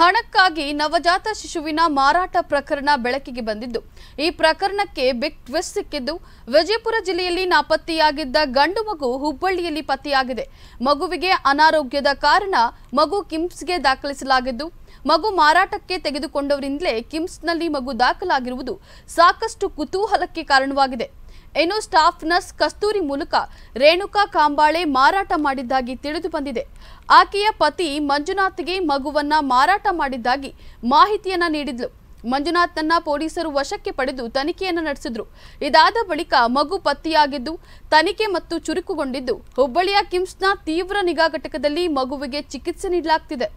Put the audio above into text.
ಹಣಕ್ಕಾಗಿ ನವಜಾತ ಶಿಶುವಿನ ಮಾರಾಟ ಪ್ರಕರಣ ಬೆಳಕಿಗೆ ಬಂದಿದ್ದು ಈ ಪ್ರಕರಣಕ್ಕೆ ಬಿಗ್ ಟ್ವಿಸ್ಟ್ ಸಿಕ್ಕಿದ್ದು ವಿಜಯಪುರ ಜಿಲ್ಲೆಯಲ್ಲಿ ನಾಪತ್ತೆಯಾಗಿದ್ದ ಗಂಡು ಮಗು ಹುಬ್ಬಳ್ಳಿಯಲ್ಲಿ ಪತ್ತೆಯಾಗಿದೆ ಮಗುವಿಗೆ ಅನಾರೋಗ್ಯದ ಕಾರಣ ಮಗು ಕಿಮ್ಸ್ಗೆ ದಾಖಲಿಸಲಾಗಿದ್ದು ಮಗು ಮಾರಾಟಕ್ಕೆ ತೆಗೆದುಕೊಂಡವರಿಂದಲೇ ಕಿಮ್ಸ್ನಲ್ಲಿ ಮಗು ದಾಖಲಾಗಿರುವುದು ಸಾಕಷ್ಟು ಕುತೂಹಲಕ್ಕೆ ಕಾರಣವಾಗಿದೆ ಇನ್ನು ಸ್ಟಾಫ್ ನರ್ಸ್ ಕಸ್ತೂರಿ ಮೂಲಕ ರೇಣುಕಾ ಕಾಂಬಾಳೆ ಮಾರಾಟ ಮಾಡಿದ್ದಾಗಿ ತಿಳಿದು ಬಂದಿದೆ ಆಕೆಯ ಪತಿ ಮಂಜುನಾಥ್ಗೆ ಮಗುವನ್ನ ಮಾರಾಟ ಮಾಡಿದ್ದಾಗಿ ಮಾಹಿತಿಯನ್ನ ನೀಡಿದ್ಲು ಮಂಜುನಾಥ್ನನ್ನ ಪೊಲೀಸರು ವಶಕ್ಕೆ ಪಡೆದು ತನಿಖೆಯನ್ನು ನಡೆಸಿದ್ರು ಇದಾದ ಬಳಿಕ ಮಗು ಪತ್ತೆಯಾಗಿದ್ದು ತನಿಖೆ ಮತ್ತು ಚುರುಕುಗೊಂಡಿದ್ದು ಹುಬ್ಬಳ್ಳಿಯ ಕಿಮ್ಸ್ನ ತೀವ್ರ ನಿಗಾ ಘಟಕದಲ್ಲಿ ಮಗುವಿಗೆ ಚಿಕಿತ್ಸೆ ನೀಡಲಾಗ್ತಿದೆ